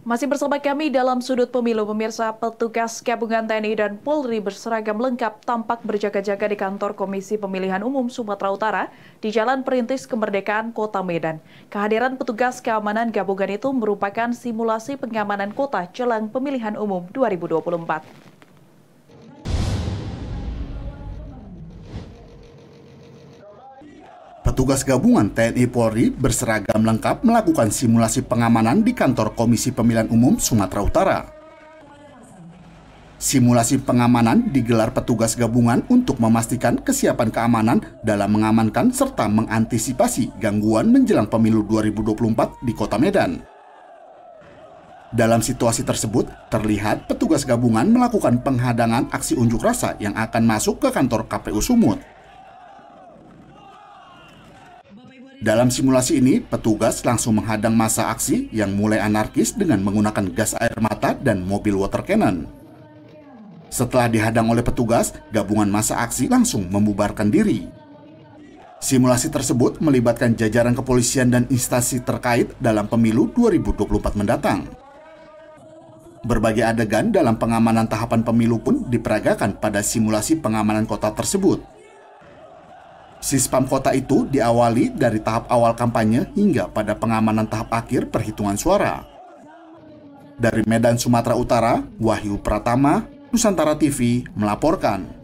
Masih bersama kami dalam sudut pemilu, pemirsa petugas gabungan TNI dan Polri berseragam lengkap tampak berjaga-jaga di kantor Komisi Pemilihan Umum Sumatera Utara di Jalan Perintis Kemerdekaan Kota Medan. Kehadiran petugas keamanan gabungan itu merupakan simulasi pengamanan kota jelang pemilihan umum 2024. petugas gabungan TNI Polri berseragam lengkap melakukan simulasi pengamanan di kantor Komisi Pemilihan Umum Sumatera Utara. Simulasi pengamanan digelar petugas gabungan untuk memastikan kesiapan keamanan dalam mengamankan serta mengantisipasi gangguan menjelang pemilu 2024 di Kota Medan. Dalam situasi tersebut, terlihat petugas gabungan melakukan penghadangan aksi unjuk rasa yang akan masuk ke kantor KPU Sumut. Dalam simulasi ini, petugas langsung menghadang masa aksi yang mulai anarkis dengan menggunakan gas air mata dan mobil water cannon. Setelah dihadang oleh petugas, gabungan masa aksi langsung membubarkan diri. Simulasi tersebut melibatkan jajaran kepolisian dan instansi terkait dalam pemilu 2024 mendatang. Berbagai adegan dalam pengamanan tahapan pemilu pun diperagakan pada simulasi pengamanan kota tersebut spam kota itu diawali dari tahap awal kampanye hingga pada pengamanan tahap akhir perhitungan suara. Dari Medan, Sumatera Utara, Wahyu Pratama, Nusantara TV melaporkan.